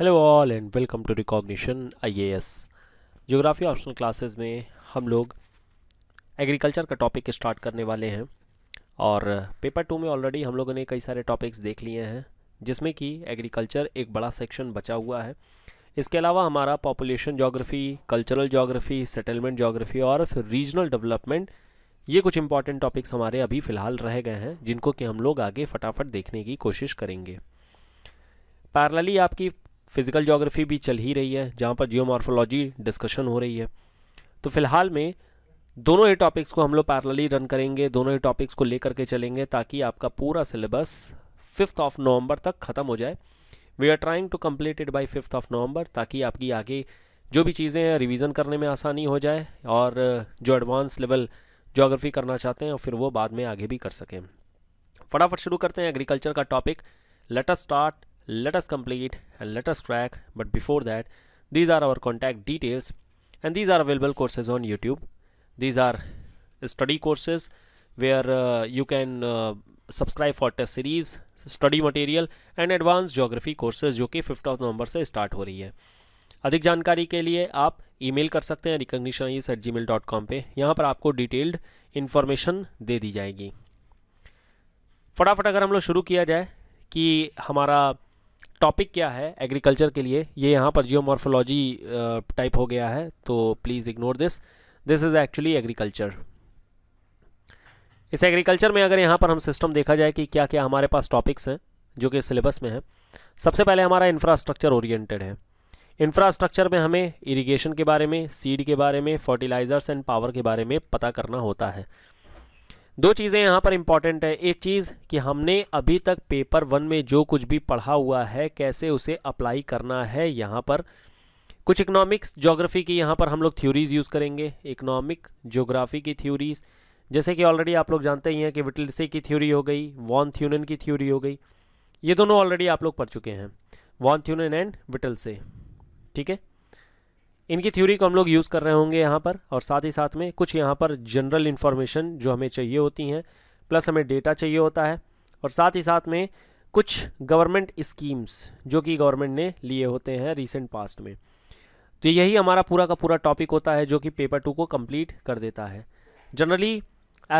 hello all and welcome to recognition IAS geography optional classes में हम लोग agriculture का टॉपिक स्टार्ट करने वाले हैं और पेपर टू में ऑलरेडी हम लोगों ने कई सारे टॉपिक्स देख लिए हैं जिसमें कि एग्रीकल्चर एक बड़ा सेक्शन बचा हुआ है इसके अलावा हमारा population geography cultural geography settlement geography और फिर रीजनल डेवलपमेंट ये कुछ इंपॉर्टेंट टॉपिक्स हमारे अभी फ़िलहाल रह गए हैं जिनको कि हम लोग आगे फटाफट देखने की कोशिश करेंगे पैरलली आपकी फिज़िकल जोग्राफ़ी भी चल ही रही है जहाँ पर जियोमार्फोलॉजी डिस्कशन हो रही है तो फ़िलहाल में दोनों ही टॉपिक्स को हम लोग पैरलली रन करेंगे दोनों ही टॉपिक्स को लेकर के चलेंगे ताकि आपका पूरा सिलेबस फिफ्थ ऑफ नवंबर तक ख़त्म हो जाए we are trying to complete it by fifth of November ताकि आपकी आगे जो भी चीज़ें हैं रिविज़न करने में आसानी हो जाए और जो एडवांस लेवल जोग्राफ़ी करना चाहते हैं और फिर वो बाद में आगे भी कर सकें फटाफट शुरू करते हैं एग्रीकल्चर का topic later start let us complete and let us crack but before that these are our contact details and these are available courses on YouTube these are study courses where uh, you can uh, subscribe for test series study material and advance geography courses जो कि fifth of नवंबर से start हो रही है अधिक जानकारी के लिए आप ईमेल कर सकते हैं recognition at ji mail dot com पर यहाँ पर आपको डिटेल्ड इन्फॉर्मेशन दे दी जाएगी फटाफट अगर हम लोग शुरू किया जाए कि हमारा टॉपिक क्या है एग्रीकल्चर के लिए ये यहाँ पर जियोमॉर्फोलॉजी टाइप हो गया है तो please ignore this this is actually agriculture इस एग्रीकल्चर में अगर यहाँ पर हम सिस्टम देखा जाए कि क्या क्या हमारे पास टॉपिक्स हैं जो कि सिलेबस में हैं सबसे पहले हमारा इंफ्रास्ट्रक्चर ओरिएंटेड है इंफ्रास्ट्रक्चर में हमें इरिगेशन के बारे में सीड के बारे में फर्टिलाइजर्स एंड पावर के बारे में पता करना होता है दो चीज़ें यहाँ पर इम्पॉर्टेंट है एक चीज़ कि हमने अभी तक पेपर वन में जो कुछ भी पढ़ा हुआ है कैसे उसे अप्लाई करना है यहाँ पर कुछ इकोनॉमिक्स जोग्राफी की यहाँ पर हम लोग थ्योरीज़ यूज़ करेंगे इकोनॉमिक जोग्राफी की थ्योरीज़ जैसे कि ऑलरेडी आप लोग जानते ही हैं कि विटलसे की थ्योरी हो गई वॉन थ्यूनन की थ्योरी हो गई ये दोनों ऑलरेडी आप लोग पढ़ चुके हैं वॉन थ्यूनन एंड विटलसे ठीक है इनकी थ्योरी को हम लोग यूज़ कर रहे होंगे यहाँ पर और साथ ही साथ में कुछ यहाँ पर जनरल इन्फॉर्मेशन जो हमें चाहिए होती हैं प्लस हमें डेटा चाहिए होता है और साथ ही साथ में कुछ गवर्नमेंट स्कीम्स जो कि गवर्नमेंट ने लिए होते हैं रिसेंट पास्ट में तो यही हमारा पूरा का पूरा टॉपिक होता है जो कि पेपर टू को कम्प्लीट कर देता है जनरली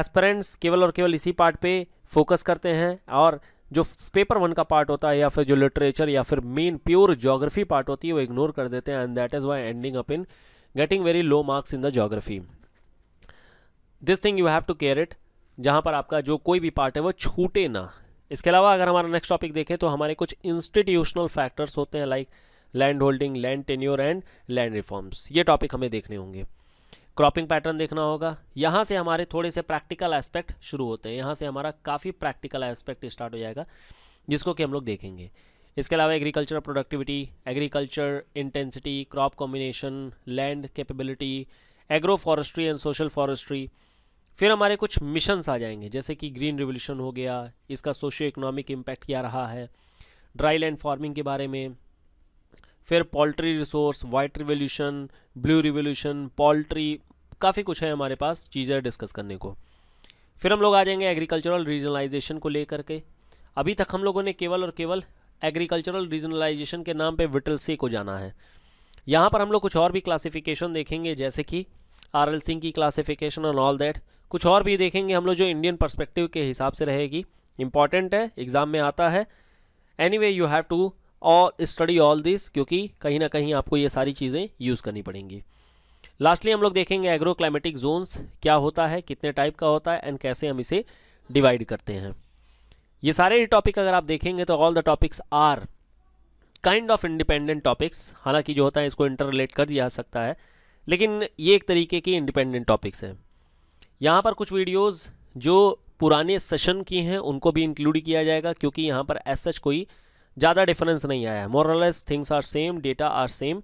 एस्परेंट्स केवल और केवल इसी पार्ट पे फोकस करते हैं और जो पेपर वन का पार्ट होता है या फिर जो लिटरेचर या फिर मेन प्योर जोग्राफी पार्ट होती है वो इग्नोर कर देते हैं and that is why ending up in getting very low marks in the geography this thing you have to care it जहाँ पर आपका जो कोई भी पार्ट है वो छूटे ना इसके अलावा अगर हमारा नेक्स्ट टॉपिक देखें तो हमारे कुछ इंस्टीट्यूशनल फैक्टर्स होते हैं like land holding land tenure and land reforms ये टॉपिक हमें देखने होंगे क्रॉपिंग पैटर्न देखना होगा यहाँ से हमारे थोड़े से प्रैक्टिकल एस्पेक्ट शुरू होते हैं यहाँ से हमारा काफ़ी प्रैक्टिकल एस्पेक्ट स्टार्ट हो जाएगा जिसको कि हम लोग देखेंगे इसके अलावा agriculture productivity agriculture intensity crop combination land capability agro forestry and social forestry फिर हमारे कुछ मिशंस आ जाएंगे जैसे कि ग्रीन रिवोल्यूशन हो गया इसका सोशियो इकोनॉमिक इम्पैक्ट क्या रहा है ड्राई लैंड फार्मिंग के बारे में फिर poultry resource white revolution blue revolution poultry काफ़ी कुछ है हमारे पास चीज़ें डिस्कस करने को फिर हम लोग आ जाएंगे एग्रीकल्चरल रीजनलाइजेशन को लेकर के अभी तक हम लोगों ने केवल और केवल एग्रीकल्चरल रीजनलाइजेशन के नाम पे विटल सी को जाना है यहाँ पर हम लोग कुछ और भी क्लासिफिकेशन देखेंगे जैसे कि आर एल सिंह की क्लासिफिकेशन एंड ऑल दैट कुछ और भी देखेंगे हम लोग जो इंडियन परस्पेक्टिव के हिसाब से रहेगी इंपॉर्टेंट है एग्ज़ाम में आता है anyway you have to और स्टडी ऑल दिस क्योंकि कहीं ना कहीं आपको ये सारी चीज़ें यूज़ करनी पड़ेंगी लास्टली हम लोग देखेंगे एग्रो क्लाइमेटिक जोन्स क्या होता है कितने टाइप का होता है एंड कैसे हम इसे डिवाइड करते हैं ये सारे टॉपिक अगर आप देखेंगे तो all the topics are kind of independent topics हालांकि जो होता है इसको इंटर रिलेट कर दिया जा सकता है लेकिन ये एक तरीके की इंडिपेंडेंट टॉपिक्स हैं यहाँ पर कुछ वीडियोज़ जो पुराने सेशन की हैं उनको भी इंक्लूड किया जाएगा क्योंकि यहाँ पर एज सच कोई ज़्यादा डिफरेंस नहीं आया है more less things are same data are same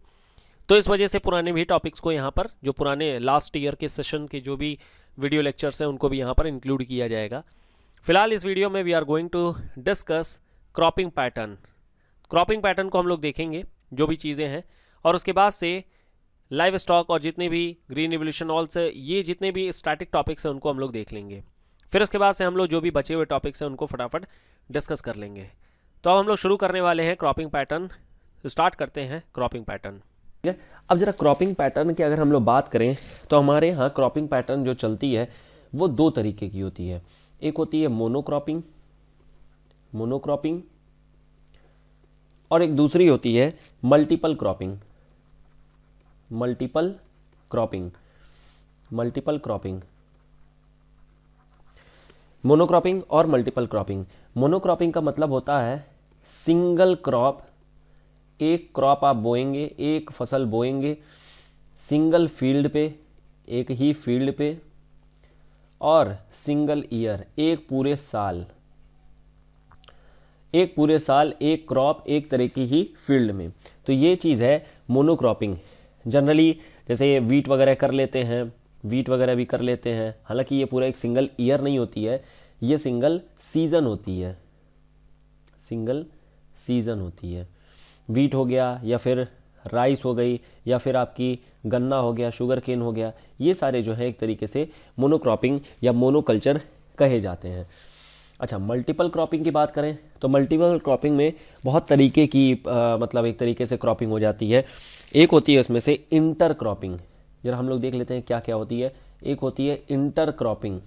तो इस वजह से पुराने भी टॉपिक्स को यहाँ पर जो पुराने लास्ट ईयर के सेशन के जो भी वीडियो लेक्चर्स हैं उनको भी यहाँ पर इंक्लूड किया जाएगा फिलहाल इस वीडियो में we are going to discuss cropping pattern cropping pattern को हम लोग देखेंगे जो भी चीज़ें हैं और उसके बाद से लाइव स्टॉक और जितने भी ग्रीन रिवोल्यूशन ऑल्स ये जितने भी स्टैटिक टॉपिक्स हैं उनको हम लोग देख लेंगे फिर उसके बाद से हम लोग जो भी बचे हुए टॉपिक्स हैं उनको फटाफट डिस्कस कर लेंगे तो अब हम लोग शुरू करने वाले हैं क्रॉपिंग पैटर्न स्टार्ट करते हैं क्रॉपिंग पैटर्न अब जरा क्रॉपिंग पैटर्न की अगर हम लोग बात करें तो हमारे यहाँ क्रॉपिंग पैटर्न जो चलती है वो दो तरीके की होती है एक होती है मोनोक्रॉपिंग मोनोक्रॉपिंग और एक दूसरी होती है multiple cropping multiple cropping multiple cropping monocropping और मल्टीपल क्रॉपिंग मोनोक्रॉपिंग का मतलब होता है सिंगल क्रॉप एक क्रॉप आप बोएंगे एक फसल बोएंगे सिंगल फील्ड पे एक ही फील्ड पे और सिंगल ईयर एक पूरे साल एक पूरे साल एक क्रॉप एक तरह की ही फील्ड में तो ये चीज़ है मोनोक्रॉपिंग जनरली जैसे ये वीट वगैरह कर लेते हैं वीट वगैरह भी कर लेते हैं हालांकि ये पूरा एक सिंगल ईयर नहीं होती है ये सिंगल सीज़न होती है सिंगल सीज़न होती है वीट हो गया या फिर राइस हो गई या फिर आपकी गन्ना हो गया शुगर केन हो गया ये सारे जो हैं एक तरीके से मोनोक्रॉपिंग या मोनोकल्चर कहे जाते हैं अच्छा मल्टीपल क्रॉपिंग की बात करें तो मल्टीपल क्रॉपिंग में बहुत तरीके की आ, मतलब एक तरीके से क्रॉपिंग हो जाती है एक होती है उसमें से इंटर क्रॉपिंग जरा हम लोग देख लेते हैं क्या क्या होती है एक होती है इंटर क्रॉपिंग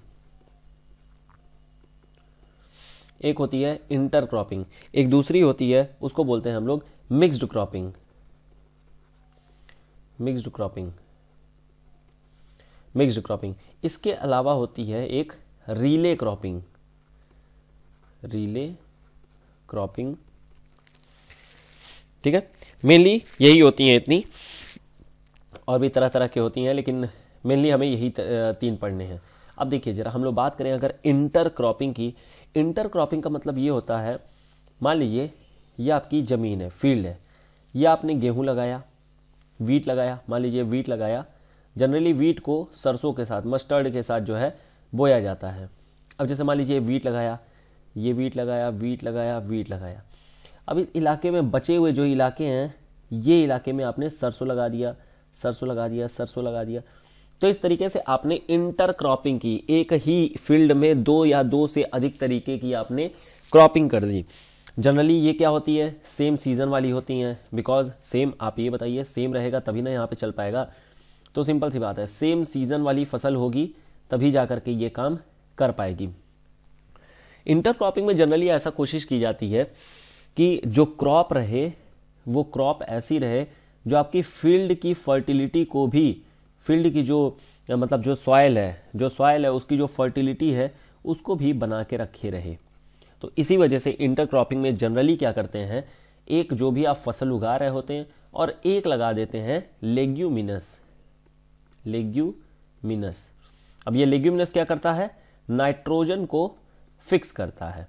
एक होती है इंटर क्रॉपिंग एक दूसरी होती है उसको बोलते हैं हम लोग mixed cropping mixed cropping mixed cropping इसके अलावा होती है एक रीले क्रॉपिंग रीले क्रॉपिंग ठीक है मेनली यही होती हैं इतनी और भी तरह तरह की होती हैं लेकिन मेनली हमें यही तीन पढ़ने हैं अब देखिए जरा हम लोग बात करें अगर इंटर क्रॉपिंग की इंटर क्रॉपिंग का मतलब ये होता है मान लीजिए यह आपकी ज़मीन है फील्ड है यह आपने गेहूँ लगाया वीट लगाया मान लीजिए वीट लगाया जनरली वीट को सरसों के साथ मस्टर्ड के साथ जो है बोया जाता है अब जैसे मान लीजिए वीट लगाया ये वीट लगाया वीट लगाया वीट लगाया अब इस इलाके में बचे हुए जो इलाके हैं ये इलाके में आपने सरसों लगा दिया सरसों लगा दिया सरसों लगा दिया तो इस तरीके से आपने इंटर क्रॉपिंग की एक ही फील्ड में दो या दो से अधिक तरीके की आपने क्रॉपिंग कर दी जनरली ये क्या होती है सेम सीज़न वाली होती हैं बिकॉज सेम आप ये बताइए सेम रहेगा तभी ना यहाँ पे चल पाएगा तो सिंपल सी बात है सेम सीज़न वाली फसल होगी तभी जा करके ये काम कर पाएगी इंटर क्रॉपिंग में जनरली ऐसा कोशिश की जाती है कि जो क्रॉप रहे वो क्रॉप ऐसी रहे जो आपकी फील्ड की फर्टिलिटी को भी फील्ड की जो मतलब जो सॉयल है जो सॉयल है उसकी जो फर्टिलिटी है उसको भी बना के रखे रहे तो इसी वजह से इंटरक्रॉपिंग में जनरली क्या करते हैं एक जो भी आप फसल उगा रहे होते हैं और एक लगा देते हैं लेग्यूमिनस लेग्यूमिनस अब ये लेग्यूमिनस क्या करता है नाइट्रोजन को फिक्स करता है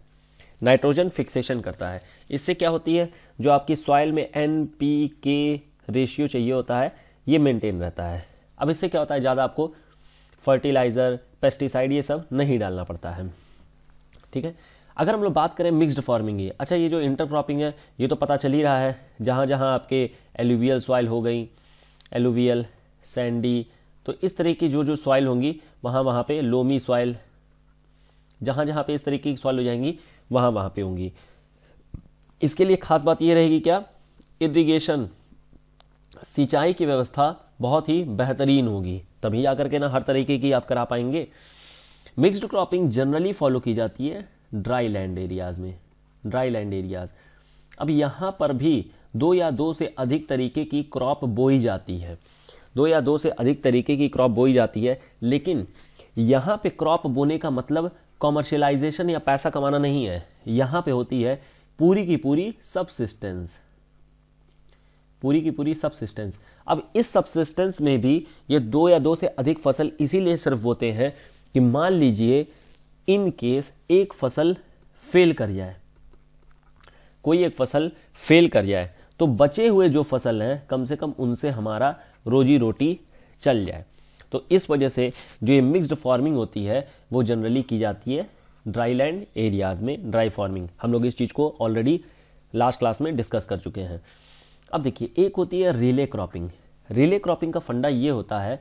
नाइट्रोजन फिक्सेशन करता है इससे क्या होती है जो आपकी सॉइल में एन पी के रेशियो चाहिए होता है ये मेंटेन रहता है अब इससे क्या होता है ज़्यादा आपको फर्टिलाइज़र पेस्टिसाइड ये सब नहीं डालना पड़ता है ठीक है अगर हम लोग बात करें मिक्स्ड फार्मिंग की अच्छा ये जो इंटरक्रॉपिंग है ये तो पता चल ही रहा है जहाँ जहाँ आपके एलुवियल सॉइल हो गई एलुवियल सैंडी तो इस तरह की जो जो सॉइल होंगी वहाँ वहाँ पे लोमी सॉइल जहाँ जहाँ पे इस तरीके की सॉइल हो जाएंगी वहाँ वहाँ पे होंगी इसके लिए खास बात ये रहेगी क्या इरीगेशन सिंचाई की व्यवस्था बहुत ही बेहतरीन होगी तभी जाकर के ना हर तरीके की आप करा पाएंगे मिक्स्ड क्रॉपिंग जनरली फॉलो की जाती है ड्राई लैंड एरियाज़ में ड्राई लैंड एरियाज़ अब यहाँ पर भी दो या दो से अधिक तरीके की क्रॉप बोई जाती है दो या दो से अधिक तरीके की क्रॉप बोई जाती है लेकिन यहाँ पे क्रॉप बोने का मतलब कॉमर्शलाइजेशन या पैसा कमाना नहीं है यहाँ पे होती है पूरी की पूरी सबसिस्टेंस पूरी की पूरी सबसिस्टेंस अब इस सबसिस्टेंस में भी ये दो या दो से अधिक फसल इसीलिए सिर्फ बोते हैं कि मान लीजिए इन केस एक फसल फेल कर जाए कोई एक फसल फेल कर जाए तो बचे हुए जो फसल हैं कम से कम उनसे हमारा रोजी रोटी चल जाए तो इस वजह से जो ये मिक्स्ड फार्मिंग होती है वो जनरली की जाती है ड्राई लैंड एरियाज़ में ड्राई फार्मिंग हम लोग इस चीज़ को ऑलरेडी लास्ट क्लास में डिस्कस कर चुके हैं अब देखिए एक होती है रिले क्रॉपिंग रिले क्रॉपिंग का फंडा ये होता है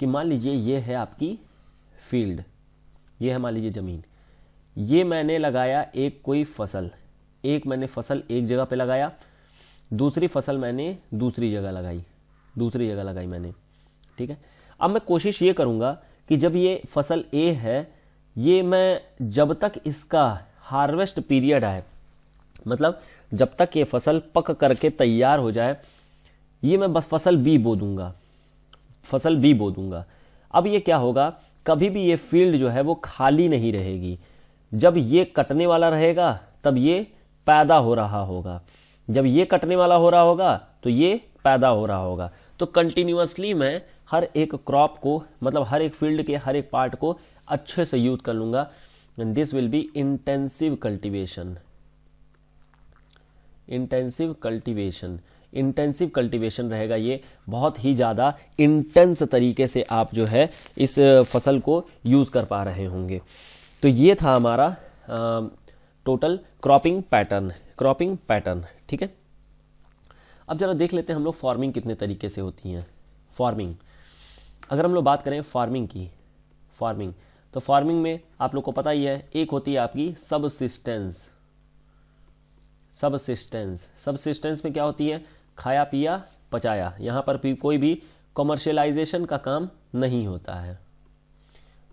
कि मान लीजिए ये है आपकी फील्ड ये है मान लीजिए ज़मीन ये मैंने लगाया एक कोई फसल एक मैंने फसल एक जगह पे लगाया दूसरी फसल मैंने दूसरी जगह लगाई दूसरी जगह लगाई मैंने ठीक है अब मैं कोशिश ये करूँगा कि जब ये फसल ए है ये मैं जब तक इसका हार्वेस्ट पीरियड है मतलब जब तक ये फसल पक करके तैयार हो जाए ये मैं बस फसल बी बो दूंगा फसल बी बो दूंगा अब ये क्या होगा कभी भी ये फील्ड जो है वो खाली नहीं रहेगी जब ये कटने वाला रहेगा तब ये पैदा हो रहा होगा जब ये कटने वाला हो रहा होगा तो ये पैदा हो रहा होगा तो कंटिन्यूसली मैं हर एक क्रॉप को मतलब हर एक फील्ड के हर एक पार्ट को अच्छे से यूज कर लूंगा this will be intensive cultivation intensive cultivation intensive cultivation रहेगा ये बहुत ही ज़्यादा इंटेंस तरीके से आप जो है इस फसल को यूज़ कर पा रहे होंगे तो ये था हमारा आ, total cropping pattern cropping pattern ठीक है अब जरा देख लेते हैं हम लोग फार्मिंग कितने तरीके से होती हैं फार्मिंग अगर हम लोग बात करें फार्मिंग की फार्मिंग तो फार्मिंग में आप लोग को पता ही है एक होती है आपकी सबसिस्टेंस सबसिस्टेंस सबसिस्टेंस में क्या होती है खाया पिया पचाया यहाँ पर भी कोई भी कॉमर्शलाइजेशन का काम नहीं होता है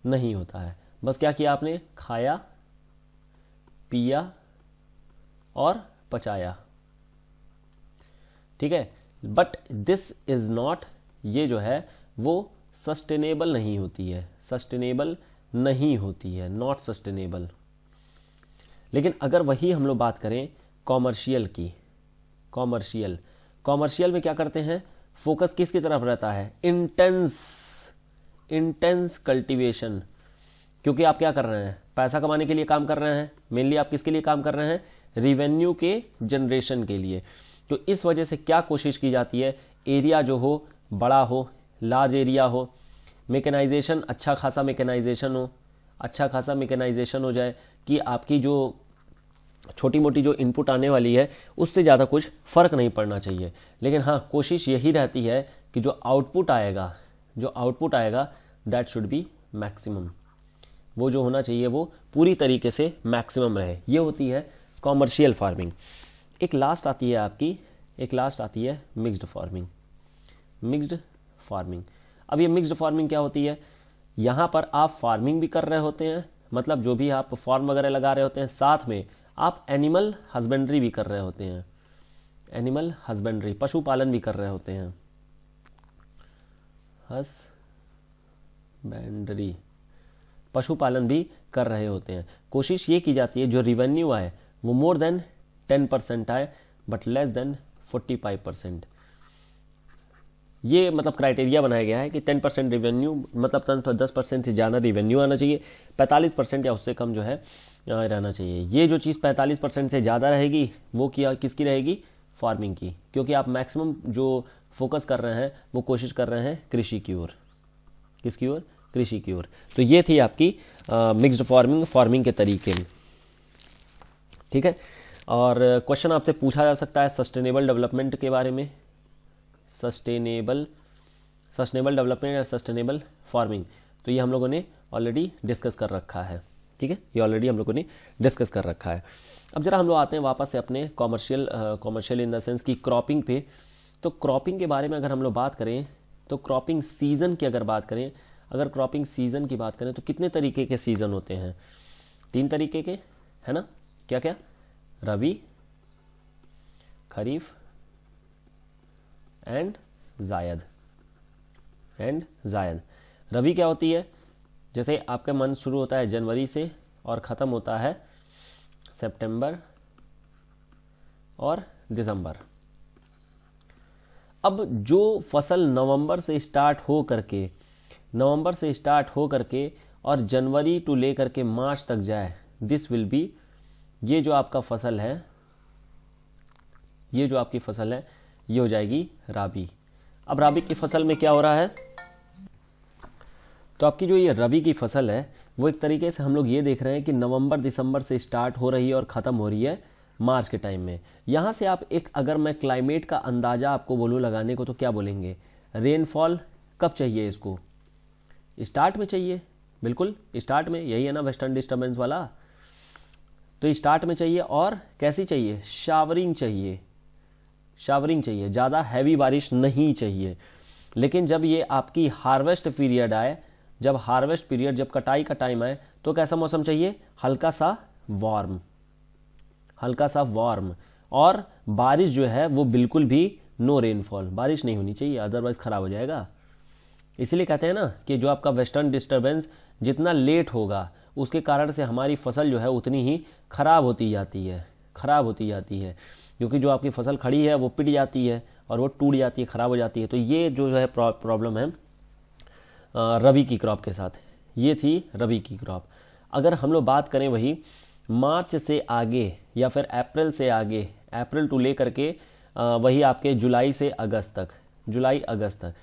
नहीं होता है बस क्या किया आपने खाया पिया और पचाया ठीक है बट दिस इज नॉट ये जो है वो सस्टेनेबल नहीं होती है सस्टेनेबल नहीं होती है नॉट सस्टेनेबल लेकिन अगर वही हम लोग बात करें कॉमर्शियल की कॉमर्शियल कॉमर्शियल में क्या करते हैं फोकस किसकी तरफ रहता है इंटेंस इंटेंस कल्टीवेशन क्योंकि आप क्या कर रहे हैं पैसा कमाने के लिए काम कर रहे हैं मेनली आप किसके लिए काम कर रहे हैं रिवेन्यू के जनरेशन के लिए तो इस वजह से क्या कोशिश की जाती है एरिया जो हो बड़ा हो लार्ज एरिया हो मेकेनाइजेशन अच्छा खासा मेकेनाइजेशन हो अच्छा खासा मेकेनाइजेशन हो जाए कि आपकी जो छोटी मोटी जो इनपुट आने वाली है उससे ज़्यादा कुछ फ़र्क नहीं पड़ना चाहिए लेकिन हाँ कोशिश यही रहती है कि जो आउटपुट आएगा जो आउटपुट आएगा दैट शुड बी मैक्सिमम वो जो होना चाहिए वो पूरी तरीके से मैक्सिमम रहे ये होती है कॉमर्शियल फार्मिंग एक लास्ट आती है आपकी एक लास्ट आती है मिक्स्ड फार्मिंग मिक्स्ड फार्मिंग अब ये मिक्स्ड फार्मिंग क्या होती है यहाँ पर आप फार्मिंग भी कर रहे होते हैं मतलब जो भी आप फॉर्म वगैरह लगा रहे होते हैं साथ में आप एनिमल हस्बेंड्री भी कर रहे होते हैं एनिमल हस्बेंड्री पशुपालन भी कर रहे होते हैं हसबेंड्री पशुपालन भी कर रहे होते हैं कोशिश ये की जाती है जो रिवेन्यू आए वो मोर देन टेन परसेंट आए but less than forty five percent ये मतलब क्राइटेरिया बनाया गया है कि टेन परसेंट रिवेन्यू मतलब दस परसेंट से ज़्यादा रिवेन्यू आना चाहिए पैंतालीस परसेंट या उससे कम जो है रहना चाहिए ये जो चीज़ पैंतालीस परसेंट से ज़्यादा रहेगी वो किया किसकी रहेगी फार्मिंग की क्योंकि आप मैक्सिमम जो फोकस कर रहे हैं वो कोशिश कर रहे हैं कृषि की ओर किसकी ओर कृषि की ओर तो ये थी आपकी मिक्स्ड फार्मिंग फार्मिंग के तरीके ठीक है और क्वेश्चन आपसे पूछा जा सकता है सस्टेनेबल डेवलपमेंट के बारे में सस्टेनेबल सस्टेनेबल डेवलपमेंट या सस्टेनेबल फार्मिंग तो ये हम लोगों ने ऑलरेडी डिस्कस कर रखा है ठीक है ये ऑलरेडी हम लोगों ने डिस्कस कर रखा है अब जरा हम लोग आते हैं वापस से अपने commercial commercial in the sense की क्रॉपिंग पे तो क्रॉपिंग के बारे में अगर हम लोग बात करें तो क्रॉपिंग सीज़न की अगर बात करें अगर क्रॉपिंग सीज़न की बात करें तो कितने तरीके के सीज़न होते हैं तीन तरीके के है ना क्या क्या रबी खरीफ एंड जायद एंड जायद रवि क्या होती है जैसे आपका मंथ शुरू होता है जनवरी से और ख़त्म होता है सितंबर और दिसंबर अब जो फसल नवंबर से स्टार्ट हो करके नवंबर से स्टार्ट हो करके और जनवरी टू ले करके मार्च तक जाए दिस विल बी ये जो आपका फसल है ये जो आपकी फसल है ये हो जाएगी राबी अब राबी की फसल में क्या हो रहा है तो आपकी जो ये रबी की फसल है वो एक तरीके से हम लोग ये देख रहे हैं कि नवंबर दिसंबर से स्टार्ट हो रही है और ख़त्म हो रही है मार्च के टाइम में यहाँ से आप एक अगर मैं क्लाइमेट का अंदाज़ा आपको बोलूँ लगाने को तो क्या बोलेंगे रेनफॉल कब चाहिए इसको स्टार्ट में चाहिए बिल्कुल स्टार्ट में यही है ना वेस्टर्न डिस्टर्बेंस वाला तो स्टार्ट में चाहिए और कैसी चाहिए शावरिंग चाहिए शावरिंग चाहिए ज़्यादा हैवी बारिश नहीं चाहिए लेकिन जब ये आपकी हार्वेस्ट पीरियड आए जब हार्वेस्ट पीरियड जब कटाई का टाइम आए तो कैसा मौसम चाहिए हल्का सा वार्म हल्का सा वार्म और बारिश जो है वो बिल्कुल भी नो रेनफॉल बारिश नहीं होनी चाहिए अदरवाइज ख़राब हो जाएगा इसलिए कहते हैं ना कि जो आपका वेस्टर्न डिस्टर्बेंस जितना लेट होगा उसके कारण से हमारी फसल जो है उतनी ही ख़राब होती जाती है ख़राब होती जाती है क्योंकि जो आपकी फसल खड़ी है वो पिट जाती है और वो टूट जाती है ख़राब हो जाती है तो ये जो है प्रॉब्लम है रवि की क्रॉप के साथ ये थी रवि की क्रॉप अगर हम लोग बात करें वही मार्च से आगे या फिर अप्रैल से आगे अप्रैल टू ले करके वही आपके जुलाई से अगस्त तक जुलाई अगस्त तक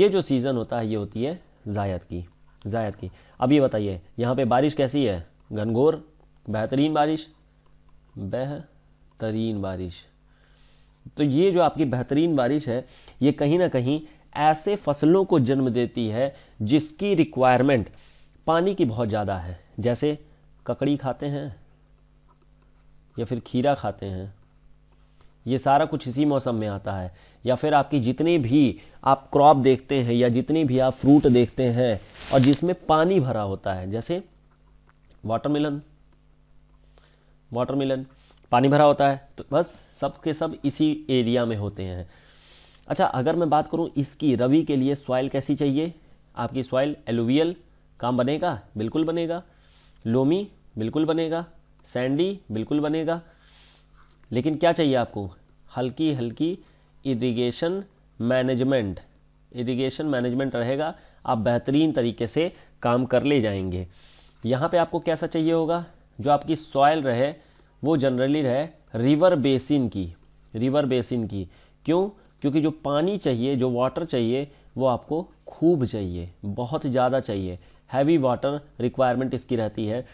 ये जो सीज़न होता है ये होती है जायद की जायद की अब ये बताइए यहाँ पे बारिश कैसी है घनघोर बेहतरीन बारिश बह बेहतरीन बारिश तो ये जो आपकी बेहतरीन बारिश है ये कहीं ना कहीं ऐसे फसलों को जन्म देती है जिसकी रिक्वायरमेंट पानी की बहुत ज़्यादा है जैसे ककड़ी खाते हैं या फिर खीरा खाते हैं ये सारा कुछ इसी मौसम में आता है या फिर आपकी जितनी भी आप क्रॉप देखते हैं या जितनी भी आप फ्रूट देखते हैं और जिसमें पानी भरा होता है जैसे वाटरमेलन वाटरमेलन पानी भरा होता है तो बस सब के सब इसी एरिया में होते हैं अच्छा अगर मैं बात करूँ इसकी रवि के लिए सॉइल कैसी चाहिए आपकी सॉइल एलुवियल काम बनेगा बिल्कुल बनेगा लोमी बिल्कुल बनेगा सैंडी बिल्कुल बनेगा लेकिन क्या चाहिए आपको हल्की हल्की इरिगेशन मैनेजमेंट इरिगेशन मैनेजमेंट रहेगा आप बेहतरीन तरीके से काम कर ले जाएंगे यहाँ पे आपको कैसा चाहिए होगा जो आपकी सॉयल रहे वो जनरली है रिवर बेसिन की रिवर बेसिन की क्यों क्योंकि जो पानी चाहिए जो वाटर चाहिए वो आपको खूब चाहिए बहुत ज़्यादा चाहिए हैवी वाटर रिक्वायरमेंट इसकी रहती है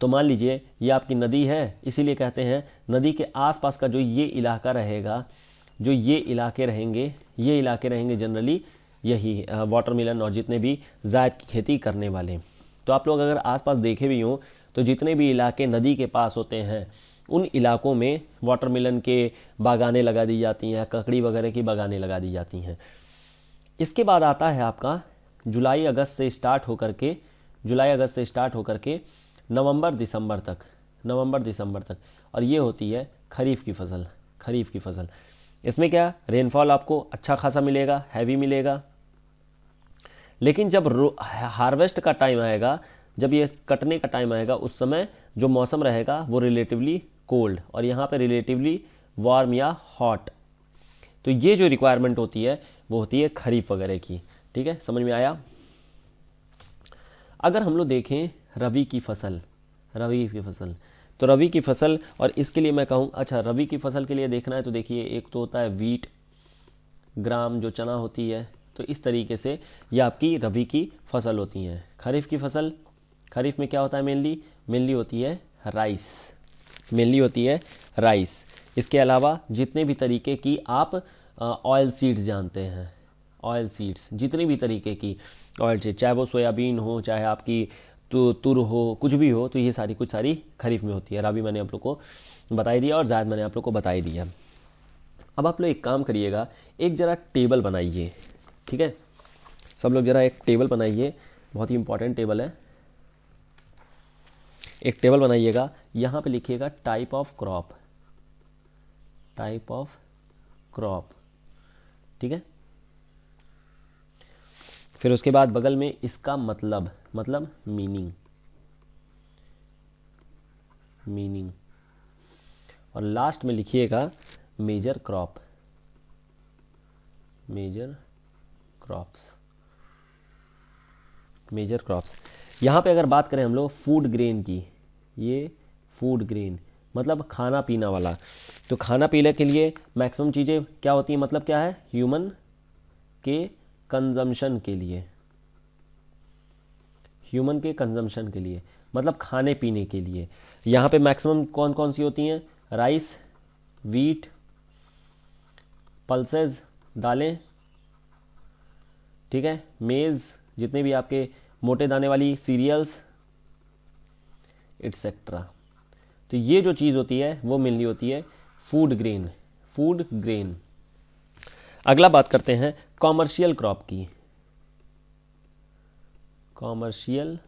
तो मान लीजिए ये आपकी नदी है इसीलिए कहते हैं नदी के आसपास का जो ये इलाका रहेगा जो ये इलाके रहेंगे ये इलाके रहेंगे जनरली यही वाटर मिलन और जितने भी जायद की खेती करने वाले तो आप लोग अगर आसपास देखे भी हों तो जितने भी इलाके नदी के पास होते हैं उन इलाकों में मिलन के बागाने लगा दी जाती हैं ककड़ी वगैरह की बागाने लगा दी जाती हैं इसके बाद आता है आपका जुलाई अगस्त से स्टार्ट होकर के जुलाई अगस्त से स्टार्ट होकर के नवंबर दिसंबर तक नवंबर दिसंबर तक और ये होती है खरीफ की फसल खरीफ की फसल इसमें क्या रेनफॉल आपको अच्छा खासा मिलेगा हैवी मिलेगा लेकिन जब हार्वेस्ट का टाइम आएगा जब ये कटने का टाइम आएगा उस समय जो मौसम रहेगा वो रिलेटिवली कोल्ड और यहाँ पे रिलेटिवली वार्म या हॉट तो ये जो रिक्वायरमेंट होती है वो होती है खरीफ वगैरह की ठीक है समझ में आया अगर हम लोग देखें रबी की फसल रबी की फसल तो रबी की फसल और इसके लिए मैं कहूँ अच्छा रबी की फसल के लिए देखना है तो देखिए एक तो होता है वीट ग्राम जो चना होती है तो इस तरीके से ये आपकी रबी की फसल होती हैं खरीफ की फसल खरीफ में क्या होता है मेनली मेनली होती है राइस मेनली होती है राइस इसके अलावा जितने भी तरीके की आप ऑयल सीड्स जानते हैं ऑयल सीड्स जितने भी तरीके की ऑयल सीड चाहे वो सोयाबीन हो चाहे आपकी तो तुर हो कुछ भी हो तो ये सारी कुछ सारी खरीफ में होती है राबी मैंने आप लोग को बताई दिया और जायद मैंने आप लोग को बताई दिया अब आप लोग एक काम करिएगा एक ज़रा टेबल बनाइए ठीक है सब लोग ज़रा एक टेबल बनाइए बहुत ही इंपॉर्टेंट टेबल है एक टेबल बनाइएगा यहां पे लिखिएगा type of crop type of crop ठीक है फिर उसके बाद बगल में इसका मतलब मतलब मीनिंग मीनिंग और लास्ट में लिखिएगा major crop major crops major crops यहाँ पे अगर बात करें हम लोग फूड ग्रेन की ये फूड ग्रेन मतलब खाना पीना वाला तो खाना पीने के लिए मैक्सिमम चीज़ें क्या होती हैं मतलब क्या है ह्यूमन के कंजम्पशन के लिए ह्यूमन के कंजम्पशन के लिए मतलब खाने पीने के लिए यहाँ पे मैक्सिमम कौन कौन सी होती हैं राइस वीट पल्सेज दालें ठीक है मेज़ जितने भी आपके मोटे दाने वाली सीरियल्स एट्सेट्रा तो ये जो चीज़ होती है वो मिलनी होती है फूड ग्रेन फूड ग्रेन अगला बात करते हैं कॉमर्शियल क्रॉप की कॉमर्शियल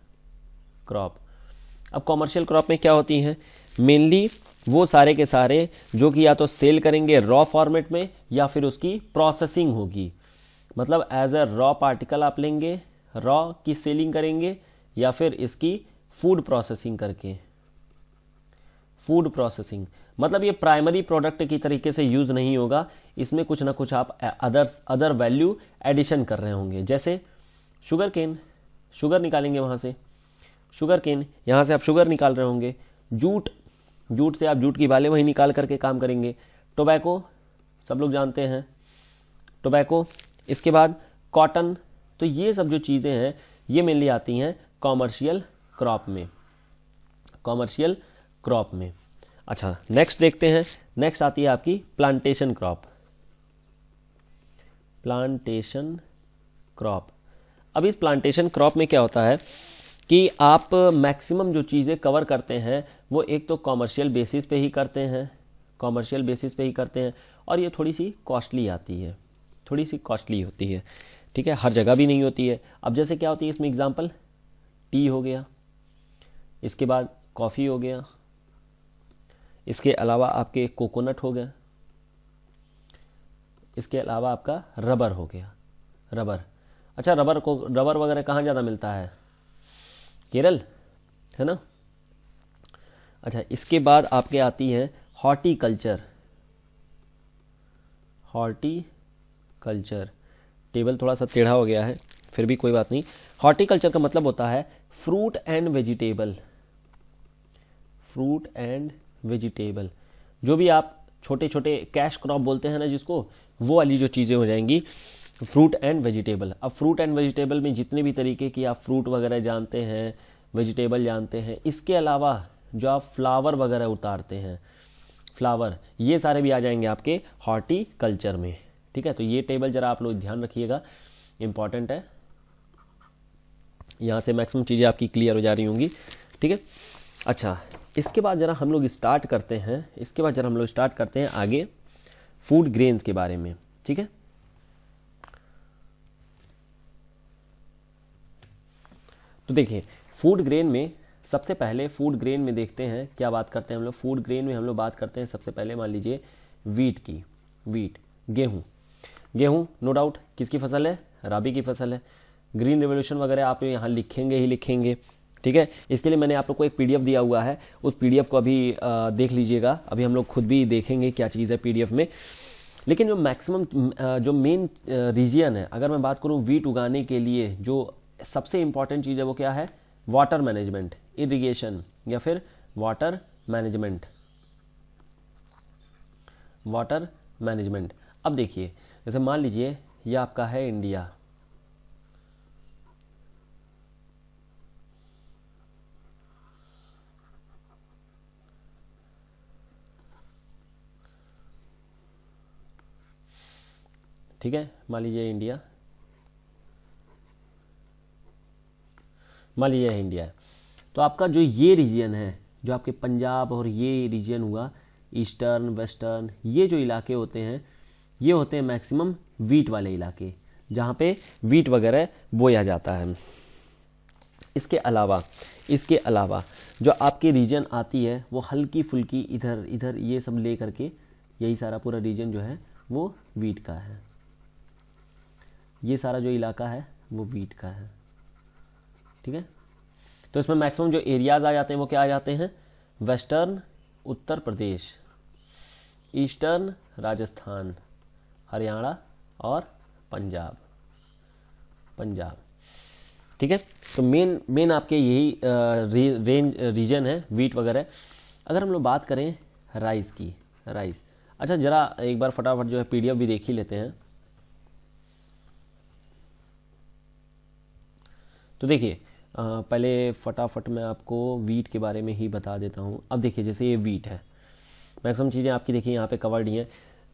क्रॉप अब कॉमर्शियल क्रॉप में क्या होती है मेनली वो सारे के सारे जो कि या तो सेल करेंगे रॉ फॉर्मेट में या फिर उसकी प्रोसेसिंग होगी मतलब एज अ रॉ पार्टिकल आप लेंगे रॉ की सेलिंग करेंगे या फिर इसकी फूड प्रोसेसिंग करके फूड प्रोसेसिंग मतलब ये प्राइमरी प्रोडक्ट की तरीके से यूज नहीं होगा इसमें कुछ ना कुछ आप अदर्स अदर वैल्यू एडिशन कर रहे होंगे जैसे शुगर केन शुगर निकालेंगे वहां से शुगर केन यहां से आप शुगर निकाल रहे होंगे जूट जूट से आप जूट की बाले वहीं निकाल करके काम करेंगे टोबैको सब लोग जानते हैं टोबैको इसके बाद कॉटन तो ये सब जो चीज़ें हैं ये मेनली आती हैं कॉमर्शियल क्रॉप में कॉमर्शियल क्रॉप में अच्छा नेक्स्ट देखते हैं नेक्स्ट आती है आपकी प्लांटेशन क्रॉप प्लांटेशन क्रॉप अब इस प्लांटेशन क्रॉप में क्या होता है कि आप मैक्सिमम जो चीज़ें कवर करते हैं वो एक तो कॉमर्शियल बेसिस पे ही करते हैं कॉमर्शियल बेसिस पे ही करते हैं और ये थोड़ी सी कॉस्टली आती है थोड़ी सी कॉस्टली होती है ठीक है हर जगह भी नहीं होती है अब जैसे क्या होती है इसमें एग्जाम्पल टी हो गया इसके बाद कॉफ़ी हो गया इसके अलावा आपके कोकोनट हो गया इसके अलावा आपका रबर हो गया रबर अच्छा रबर को रबर वगैरह कहाँ ज़्यादा मिलता है केरल है ना अच्छा इसके बाद आपके आती है हॉर्टिकल्चर हॉर्टिकल्चर टेबल थोड़ा सा टेढ़ा हो गया है फिर भी कोई बात नहीं हॉर्टिकल्चर का मतलब होता है fruit and vegetable fruit and vegetable जो भी आप छोटे छोटे कैश क्रॉप बोलते हैं ना जिसको वो वाली जो चीज़ें हो जाएंगी फ्रूट एंड वेजिटेबल अब फ्रूट एंड वेजिटेबल में जितने भी तरीके की आप फ्रूट वगैरह जानते हैं वेजिटेबल जानते हैं इसके अलावा जो आप फ्लावर वगैरह उतारते हैं फ्लावर ये सारे भी आ जाएंगे आपके हॉर्टिकल्चर में ठीक है तो ये टेबल जरा आप लोग ध्यान रखिएगा इंपॉर्टेंट है यहाँ से मैक्सिमम चीज़ें आपकी क्लियर हो जा रही होंगी ठीक है अच्छा इसके बाद ज़रा हम लोग स्टार्ट करते हैं इसके बाद ज़रा हम लोग स्टार्ट करते हैं आगे फूड ग्रेन्स के बारे में ठीक है तो देखिए फूड ग्रेन में सबसे पहले फूड ग्रेन में देखते हैं क्या बात करते हैं हम लोग फूड ग्रेन में हम लोग बात करते हैं सबसे पहले मान लीजिए वीट की वीट गेहूँ गेहूँ नो डाउट किसकी फसल है राबी की फसल है ग्रीन रेवोल्यूशन वगैरह आप यहाँ लिखेंगे ही लिखेंगे ठीक है इसके लिए मैंने आप लोग को एक पीडीएफ दिया हुआ है उस पीडीएफ को अभी आ, देख लीजिएगा अभी हम लोग खुद भी देखेंगे क्या चीज़ है पीडीएफ में लेकिन जो मैक्सिमम जो मेन रीजन है अगर मैं बात करूँ वीट उगाने के लिए जो सबसे इम्पॉर्टेंट चीज़ है वो क्या है वाटर मैनेजमेंट इरीगेशन या फिर वाटर मैनेजमेंट वाटर मैनेजमेंट अब देखिए जैसे मान लीजिए ये आपका है इंडिया ठीक है मान लीजिए इंडिया मान लीजिए इंडिया तो आपका जो ये रीजन है जो आपके पंजाब और ये रीजन हुआ ईस्टर्न वेस्टर्न ये जो इलाके होते हैं ये होते हैं मैक्सिमम वीट वाले इलाके जहाँ पे वीट वगैरह बोया जाता है इसके अलावा इसके अलावा जो आपकी रीजन आती है वो हल्की फुल्की इधर इधर ये सब ले करके यही सारा पूरा रीजन जो है वो वीट का है ये सारा जो इलाका है वो वीट का है ठीक है तो इसमें मैक्सिमम जो एरियाज़ आ जाते हैं वो क्या आ जाते हैं वेस्टर्न उत्तर प्रदेश ईस्टर्न राजस्थान हरियाणा और पंजाब पंजाब ठीक है तो मेन मेन आपके यही रेंज रीजन है वीट वगैरह अगर हम लोग बात करें राइस की राइस अच्छा ज़रा एक बार फटाफट जो है पीडीएफ भी देख ही लेते हैं तो देखिए पहले फटाफट मैं आपको वीट के बारे में ही बता देता हूँ अब देखिए जैसे ये वीट है मैक्सिमम चीज़ें आपकी देखिए यहाँ पे कवर्ड ही हैं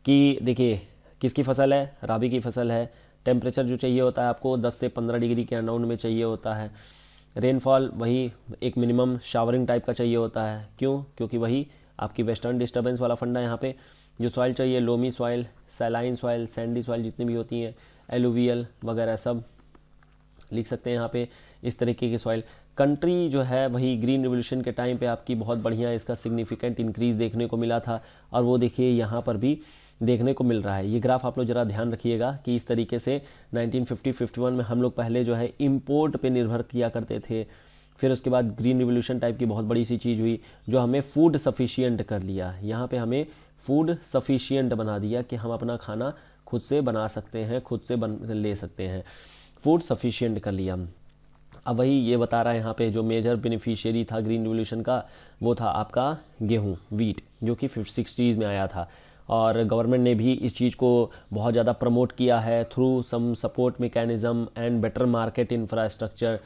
कि देखिए किसकी फसल है राबी की फसल है टेम्परेचर जो चाहिए होता है आपको 10 से 15 डिग्री के अराउंड में चाहिए होता है रेनफॉल वही एक मिनिमम शावरिंग टाइप का चाहिए होता है क्यों क्योंकि वही आपकी वेस्टर्न डिस्टर्बेंस वाला फंडा यहाँ पे जो सॉइल चाहिए loamy soil saline soil sandy soil जितनी भी होती हैं एलुवियल वगैरह सब लिख सकते हैं यहाँ पे इस तरीके की सॉइल कंट्री जो है वही ग्रीन रिवोल्यूशन के टाइम पे आपकी बहुत बढ़िया इसका सिग्निफिकेंट इंक्रीज देखने को मिला था और वो देखिए यहाँ पर भी देखने को मिल रहा है ये ग्राफ आप लोग ज़रा ध्यान रखिएगा कि इस तरीके से 1950-51 में हम लोग पहले जो है इम्पोर्ट पे निर्भर किया करते थे फिर उसके बाद ग्रीन रिवोल्यूशन टाइप की बहुत बड़ी सी चीज़ हुई जो हमें फूड सफिशियंट कर लिया यहाँ पर हमें फूड सफिशियंट बना दिया कि हम अपना खाना खुद से बना सकते हैं खुद से बन ले सकते हैं फूड सफिशियंट कर लिया अब वही ये बता रहा है यहाँ पे जो मेजर बेनिफिशियरी था ग्रीन रिवोल्यूशन का वो था आपका गेहूँ वीट जो कि फिफ्टी सिक्सटीज़ में आया था और गवर्नमेंट ने भी इस चीज़ को बहुत ज़्यादा प्रमोट किया है through some support mechanism and better market infrastructure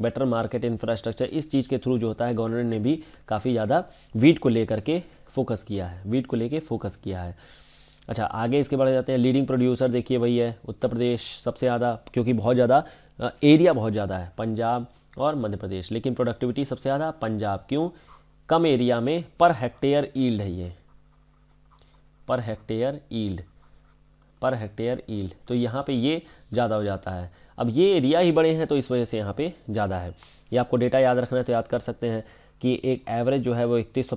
better market infrastructure इस चीज़ के थ्रू जो होता है गवर्नमेंट ने भी काफ़ी ज़्यादा वीट को लेकर के फोकस किया है वीट को लेकर फोकस किया है अच्छा आगे इसके बढ़े जाते हैं लीडिंग प्रोड्यूसर देखिए वही है उत्तर प्रदेश सबसे ज़्यादा क्योंकि बहुत ज़्यादा एरिया बहुत ज़्यादा है पंजाब और मध्य प्रदेश लेकिन प्रोडक्टिविटी सबसे ज़्यादा पंजाब क्यों कम एरिया में पर हेक्टेयर ईल्ड है ये per hectare yield per hectare yield तो यहाँ पे ये ज़्यादा हो जाता है अब ये एरिया ही बड़े हैं तो इस वजह से यहाँ पे ज़्यादा है ये आपको डेटा याद रखना है तो याद कर सकते हैं कि एक एवरेज जो है वो इकतीस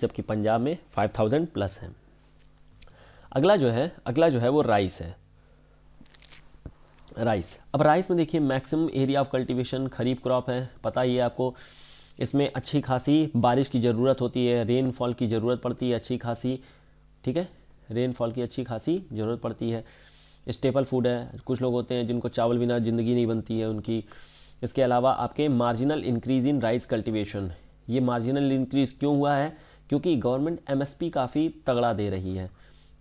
जबकि पंजाब में 5000 प्लस है अगला जो है अगला जो है वो राइस है राइस अब राइस में देखिए maximum area of cultivation kharif crop है पता ही है आपको इसमें अच्छी खासी बारिश की ज़रूरत होती है रेनफॉल की ज़रूरत पड़ती है अच्छी खासी ठीक है रेनफॉल की अच्छी खासी ज़रूरत पड़ती है स्टेपल फूड है कुछ लोग होते हैं जिनको चावल बिना ज़िंदगी नहीं बनती है उनकी इसके अलावा आपके marginal increase in rice cultivation ये मार्जिनल इंक्रीज क्यों हुआ है क्योंकि गवर्नमेंट एम काफ़ी तगड़ा दे रही है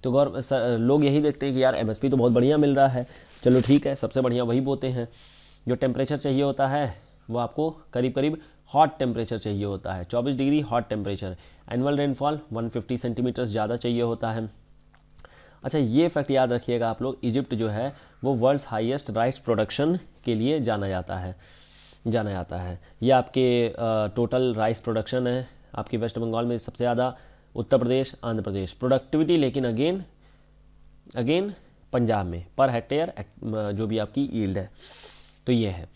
तो गौर लोग यही देखते हैं कि यार एमएसपी तो बहुत बढ़िया मिल रहा है चलो ठीक है सबसे बढ़िया वही बोते हैं जो टेम्परेचर चाहिए होता है वो आपको करीब करीब हॉट टेम्परेचर चाहिए होता है 24 degree hot temperature annual rainfall 150 centimetre ज़्यादा चाहिए होता है अच्छा ये फैक्ट याद रखिएगा आप लोग इजिप्ट जो है वो वर्ल्ड्स हाईएस्ट राइस प्रोडक्शन के लिए जाना जाता है जाना जाता है ये आपके टोटल राइस प्रोडक्शन है आपके वेस्ट बंगाल में सबसे ज़्यादा उत्तर प्रदेश आंध्र प्रदेश प्रोडक्टिविटी लेकिन अगेन अगेन पंजाब में पर हेक्टेयर जो भी आपकी ईल्ड है तो ये है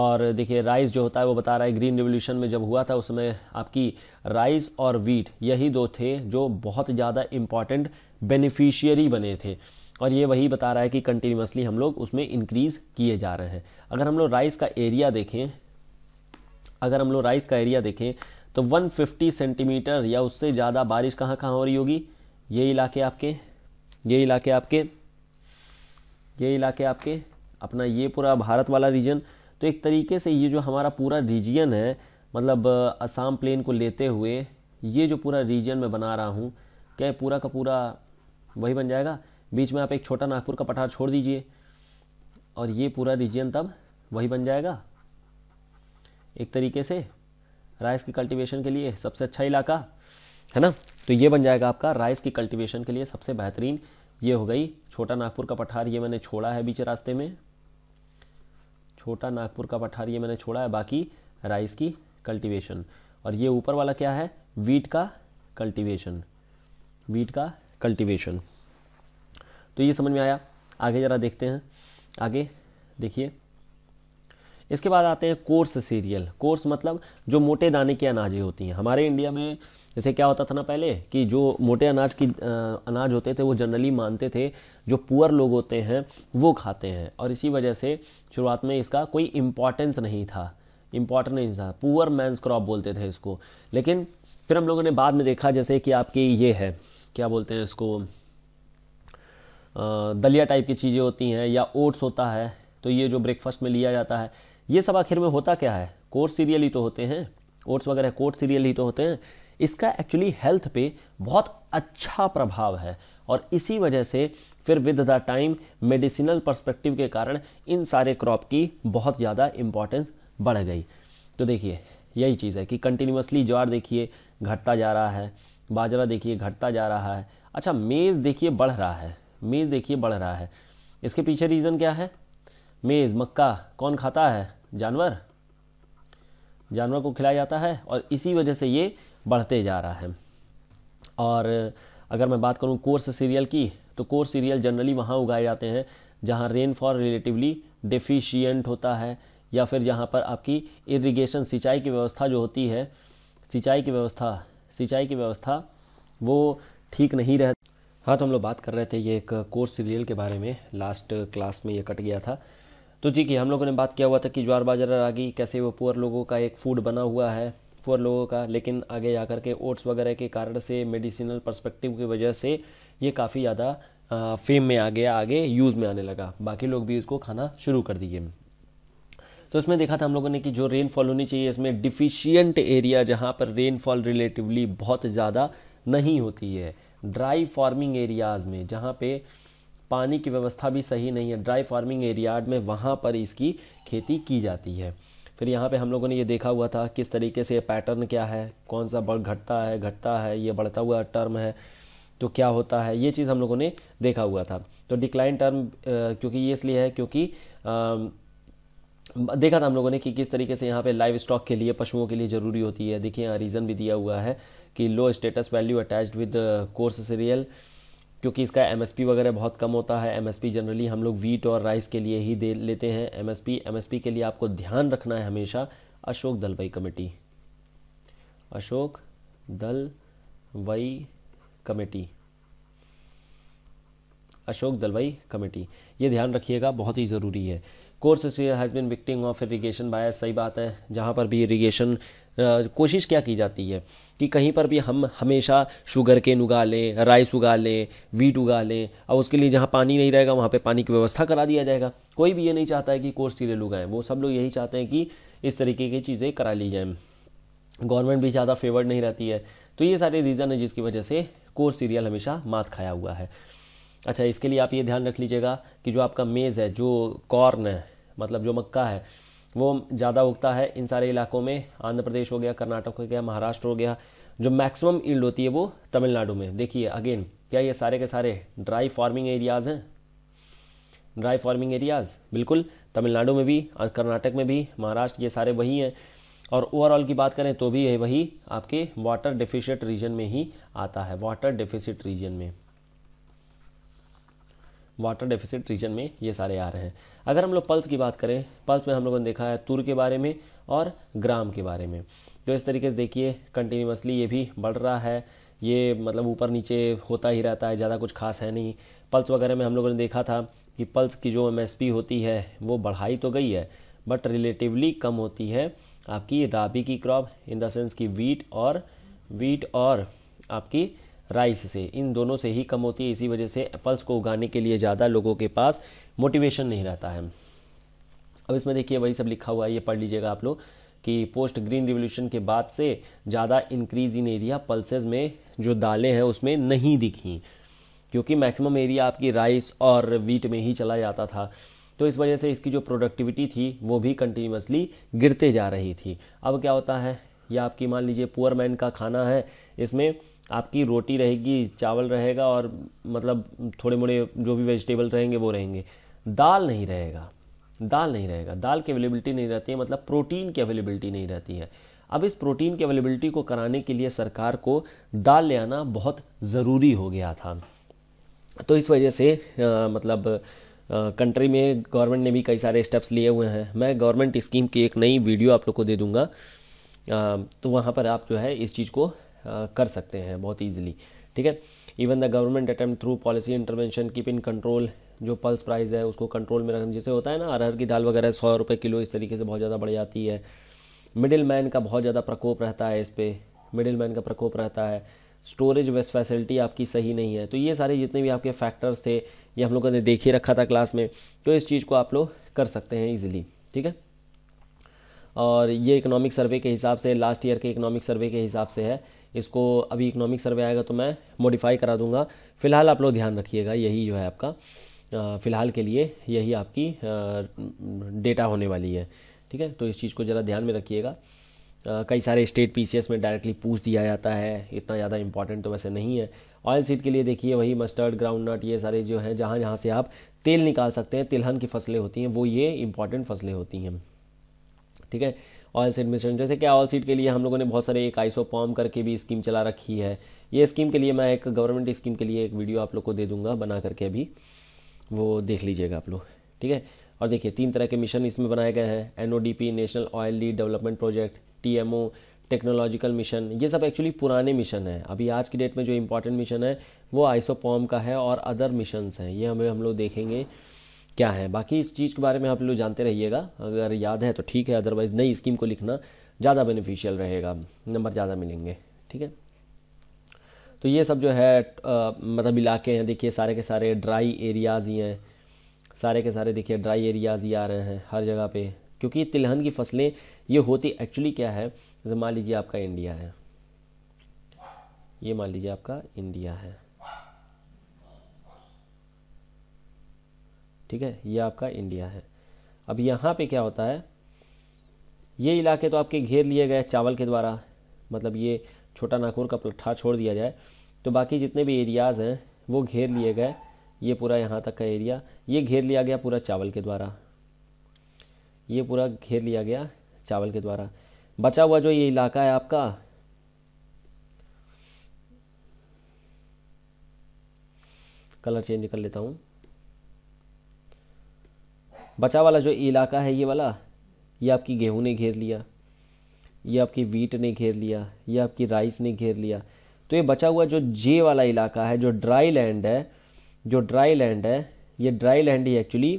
और देखिए राइस जो होता है वो बता रहा है ग्रीन रिवोल्यूशन में जब हुआ था उसमें आपकी राइस और वीट यही दो थे जो बहुत ज़्यादा इम्पॉर्टेंट बेनिफिशियरी बने थे और ये वही बता रहा है कि कंटिन्यूसली हम लोग उसमें इंक्रीज़ किए जा रहे हैं अगर हम लोग राइस का एरिया देखें अगर हम लोग राइस का एरिया देखें तो 150 सेंटीमीटर या उससे ज़्यादा बारिश कहाँ कहाँ हो रही होगी ये इलाके आपके ये इलाके आपके ये इलाके आपके अपना ये पूरा भारत वाला रीजन तो एक तरीके से ये जो हमारा पूरा रीजन है मतलब असम प्लेन को लेते हुए ये जो पूरा रीजन मैं बना रहा हूँ क्या पूरा का पूरा वही बन जाएगा बीच में आप एक छोटा नागपुर का पठार छोड़ दीजिए और ये पूरा रीजन तब वही बन जाएगा एक तरीके से राइस की कल्टीवेशन के लिए सबसे अच्छा इलाका है ना तो ये बन जाएगा आपका राइस की कल्टीवेशन के लिए सबसे बेहतरीन ये हो गई छोटा नागपुर का पठार ये मैंने छोड़ा है बीच रास्ते में छोटा नागपुर का पठार ये मैंने छोड़ा है बाकी राइस की कल्टीवेशन और ये ऊपर वाला क्या है वीट का कल्टीवेशन वीट का कल्टीवेशन तो ये समझ में आया आगे ज़रा देखते हैं आगे देखिए इसके बाद आते हैं कोर्स सीरियल कोर्स मतलब जो मोटे दाने की अनाजें होती हैं हमारे इंडिया में जैसे क्या होता था ना पहले कि जो मोटे अनाज की अनाज होते थे वो जनरली मानते थे जो पुअर लोग होते हैं वो खाते हैं और इसी वजह से शुरुआत में इसका कोई इम्पॉर्टेंस नहीं था इम्पॉर्टेंस नहीं था पुअर मैंस क्रॉप बोलते थे इसको लेकिन फिर हम लोगों ने बाद में देखा जैसे कि आपकी ये है क्या बोलते हैं इसको दलिया टाइप की चीज़ें होती हैं या ओट्स होता है तो ये जो ब्रेकफास्ट में लिया जाता है ये सब आखिर में होता क्या है कोर्स सीरियल ही तो होते हैं कोर्स वगैरह कोर्स सीरियल ही तो होते हैं इसका एक्चुअली हेल्थ पे बहुत अच्छा प्रभाव है और इसी वजह से फिर with the time medicinal perspective के कारण इन सारे क्रॉप की बहुत ज़्यादा इम्पॉर्टेंस बढ़ गई तो देखिए यही चीज़ है कि कंटिन्यूसली ज्वार देखिए घटता जा रहा है बाजरा देखिए घटता जा रहा है अच्छा मेज़ देखिए बढ़ रहा है मेज़ देखिए बढ़ रहा है इसके पीछे रीज़न क्या है मेज़ मक्का कौन खाता है जानवर जानवर को खिलाया जाता है और इसी वजह से ये बढ़ते जा रहा है और अगर मैं बात करूँ कोर्स सीरियल की तो कोर्स सीरियल जनरली वहाँ उगाए जाते हैं जहाँ रेनफॉल रिलेटिवली डिफिशियंट होता है या फिर जहाँ पर आपकी इरिगेशन सिंचाई की व्यवस्था जो होती है सिंचाई की व्यवस्था सिंचाई की व्यवस्था वो ठीक नहीं रहती हाँ तो हम लोग बात कर रहे थे ये एक कोर्स सीरियल के बारे में लास्ट क्लास में ये कट गया था तो ठीक है हम लोगों ने बात किया हुआ था कि ज्वार बाजरा रागी कैसे वो पुअर लोगों का एक फूड बना हुआ है पुअर लोगों का लेकिन आगे जा कर के ओट्स वगैरह के कारण से मेडिसिनल परस्पेक्टिव की वजह से ये काफ़ी ज़्यादा फेम में आ गया आगे यूज़ में आने लगा बाकी लोग भी इसको खाना शुरू कर दिए तो इसमें देखा था हम लोगों ने कि जो रेनफॉल होनी चाहिए इसमें डिफिशियंट एरिया जहाँ पर रेनफॉल रिलेटिवली बहुत ज़्यादा नहीं होती है ड्राई फार्मिंग एरियाज़ में जहाँ पे पानी की व्यवस्था भी सही नहीं है ड्राई फार्मिंग एरिया में वहाँ पर इसकी खेती की जाती है फिर यहाँ पे हम लोगों ने ये देखा हुआ था किस तरीके से ये पैटर्न क्या है कौन सा बढ़ घटता है घटता है ये बढ़ता हुआ टर्म है तो क्या होता है ये चीज़ हम लोगों ने देखा हुआ था तो डिक्लाइन टर्म क्योंकि ये इसलिए है क्योंकि आ, देखा था हम लोगों ने कि किस तरीके से यहाँ पे लाइव स्टॉक के लिए पशुओं के लिए ज़रूरी होती है देखिए यहाँ रीज़न भी दिया हुआ है कि low status value attached with coarse cereal क्योंकि इसका एम वगैरह बहुत कम होता है एमएसपी जनरली हम लोग वीट और राइस के लिए ही दे लेते हैं एमएसपी एस के लिए आपको ध्यान रखना है हमेशा अशोक दलवई कमेटी अशोक दल वई कमेटी अशोक दलवई कमेटी ये ध्यान रखिएगा बहुत ही ज़रूरी है coarse has been victim of irrigation by सही बात है जहाँ पर भी इरीगेशन कोशिश क्या की जाती है कि कहीं पर भी हम हमेशा शुगर केन उगा लें राइस उगा लें वीट उगा लें और उसके लिए जहाँ पानी नहीं रहेगा वहाँ पे पानी की व्यवस्था करा दिया जाएगा कोई भी ये नहीं चाहता है कि कोर्स सीरियल उगाएं वो सब लोग यही चाहते हैं कि इस तरीके की चीज़ें करा ली जाएँ गवर्नमेंट भी ज़्यादा फेवर्ड नहीं रहती है तो ये सारे रीज़न है जिसकी वजह से कोर सीरियल हमेशा मात खाया हुआ है अच्छा इसके लिए आप ये ध्यान रख लीजिएगा कि जो आपका मेज़ है जो कॉर्न है मतलब जो मक्का है वो ज़्यादा उगता है इन सारे इलाकों में आंध्र प्रदेश हो गया कर्नाटक हो गया महाराष्ट्र हो गया जो मैक्सिमम ईल्ड होती है वो तमिलनाडु में देखिए अगेन क्या ये सारे के सारे ड्राई फार्मिंग एरियाज़ हैं ड्राई फार्मिंग एरियाज़ बिल्कुल तमिलनाडु में भी और कर्नाटक में भी महाराष्ट्र ये सारे वही हैं और ओवरऑल की बात करें तो भी ये वही आपके वाटर डिफिशिट रीजन में ही आता है वाटर डिफिसिट रीजन में वाटर डेफिसिट रीजन में ये सारे आ रहे हैं अगर हम लोग पल्स की बात करें पल्स में हम लोगों ने देखा है तुर के बारे में और ग्राम के बारे में तो इस तरीके से देखिए कंटिन्यूसली ये भी बढ़ रहा है ये मतलब ऊपर नीचे होता ही रहता है ज़्यादा कुछ खास है नहीं पल्स वगैरह में हम लोगों ने देखा था कि पल्स की जो एम होती है वो बढ़ाई तो गई है बट रिलेटिवली कम होती है आपकी राबी की क्रॉप इन द सेंस कि वीट और वीट और आपकी राइस से इन दोनों से ही कम होती है इसी वजह से एप्पल्स को उगाने के लिए ज़्यादा लोगों के पास मोटिवेशन नहीं रहता है अब इसमें देखिए वही सब लिखा हुआ है ये पढ़ लीजिएगा आप लोग कि पोस्ट ग्रीन रिवोल्यूशन के बाद से ज़्यादा इंक्रीज इन एरिया पल्सेज में जो दालें हैं उसमें नहीं दिखी क्योंकि मैक्सिमम एरिया आपकी राइस और वीट में ही चला जाता था तो इस वजह से इसकी जो प्रोडक्टिविटी थी वो भी कंटिन्यूसली गिरते जा रही थी अब क्या होता है या आपकी मान लीजिए पुअर मैन का खाना है इसमें आपकी रोटी रहेगी चावल रहेगा और मतलब थोड़े मोड़े जो भी वेजिटेबल रहेंगे वो रहेंगे दाल नहीं रहेगा दाल नहीं रहेगा दाल की अवेलेबिलिटी नहीं रहती है मतलब प्रोटीन की अवेलेबिलिटी नहीं रहती है अब इस प्रोटीन की अवेलेबिलिटी को कराने के लिए सरकार को दाल ले आना बहुत ज़रूरी हो गया था तो इस वजह से आ, मतलब कंट्री में गवर्नमेंट ने भी कई सारे स्टेप्स लिए हुए हैं मैं गवर्नमेंट स्कीम की एक नई वीडियो आप लोग को दे दूंगा आ, तो वहाँ पर आप जो है इस चीज़ को कर सकते हैं बहुत ईजिली ठीक है even the government attempt through policy intervention keep in control जो पल्स प्राइस है उसको कंट्रोल में रखना जैसे होता है ना अरहर की दाल वगैरह सौ रुपये किलो इस तरीके से बहुत ज़्यादा बढ़ जाती है मिडिल मैन का बहुत ज़्यादा प्रकोप रहता है इस पर मिडिल मैन का प्रकोप रहता है स्टोरेज वेस्ट फैसिलिटी आपकी सही नहीं है तो ये सारे जितने भी आपके फैक्टर्स थे ये हम लोगों ने देख ही रखा था क्लास में तो इस चीज़ को आप लोग कर सकते हैं ईजिली ठीक है और ये इकोनॉमिक सर्वे के हिसाब से लास्ट ईयर के इकोनॉमिक सर्वे के हिसाब से है इसको अभी इकोनॉमिक सर्वे आएगा तो मैं मॉडिफाई करा दूंगा फिलहाल आप लोग ध्यान रखिएगा यही जो है आपका फ़िलहाल के लिए यही आपकी डेटा होने वाली है ठीक है तो इस चीज़ को ज़रा ध्यान में रखिएगा कई सारे स्टेट पी में डायरेक्टली पूछ दिया जाता है इतना ज़्यादा इंपॉर्टेंट तो वैसे नहीं है ऑयल सीड के लिए देखिए वही मस्टर्ड ग्राउंडनट ये सारे जो हैं जहाँ जहाँ से आप तेल निकाल सकते हैं तिलहन की फसलें होती हैं वो ये इंपॉर्टेंट फसलें होती हैं ठीक है ऑयल सीड मिश्रण जैसे कि ऑयल सीड के लिए हम लोगों ने बहुत सारे एक पॉम करके भी स्कीम चला रखी है ये स्कीम के लिए मैं एक गवर्नमेंट स्कीम के लिए एक वीडियो आप लोग को दे दूंगा बना करके अभी वो देख लीजिएगा आप लोग ठीक है और देखिए तीन तरह के मिशन इसमें बनाए गए हैं NODP national oil lead development project TMO technological mission ये सब एक्चुअली पुराने मिशन हैं अभी आज की डेट में जो इम्पोर्टेंट मिशन है वो आइसोपॉम का है और अदर मिशंस हैं ये हमें हम लोग देखेंगे क्या है बाकी इस चीज़ के बारे में आप लोग जानते रहिएगा अगर याद है तो ठीक है अदरवाइज़ नई स्कीम को लिखना ज़्यादा बेनिफिशियल रहेगा नंबर ज़्यादा मिलेंगे ठीक है तो ये सब जो है आ, मतलब इलाके हैं देखिए सारे के सारे ड्राई एरियाज़ ही हैं सारे के सारे देखिए ड्राई एरियाज़ ही आ रहे हैं हर जगह पे क्योंकि तिलहन की फसलें ये होती एक्चुअली क्या है मान लीजिए आपका इंडिया है ये मान लीजिए आपका इंडिया है ठीक है ये आपका इंडिया है अब यहाँ पे क्या होता है ये इलाके तो आपके घेर लिए गए चावल के द्वारा मतलब ये छोटा नागपुर का पलट्ठा छोड़ दिया जाए तो बाकी जितने भी एरियाज़ हैं वो घेर लिए गए ये पूरा यहाँ तक का एरिया ये घेर लिया गया पूरा चावल के द्वारा ये पूरा घेर लिया गया चावल के द्वारा बचा हुआ जो ये इलाका है आपका कलर चेंज कर लेता हूँ बचा वाला जो इलाका है ये वाला ये आपकी गेहूँ ने घेर लिया ये आपकी वीट ने घेर लिया ये आपकी राइस ने घेर लिया तो ये बचा हुआ जो जे वाला इलाका है जो ड्राई लैंड है जो ड्राई लैंड है ये ड्राई लैंड ही एक्चुअली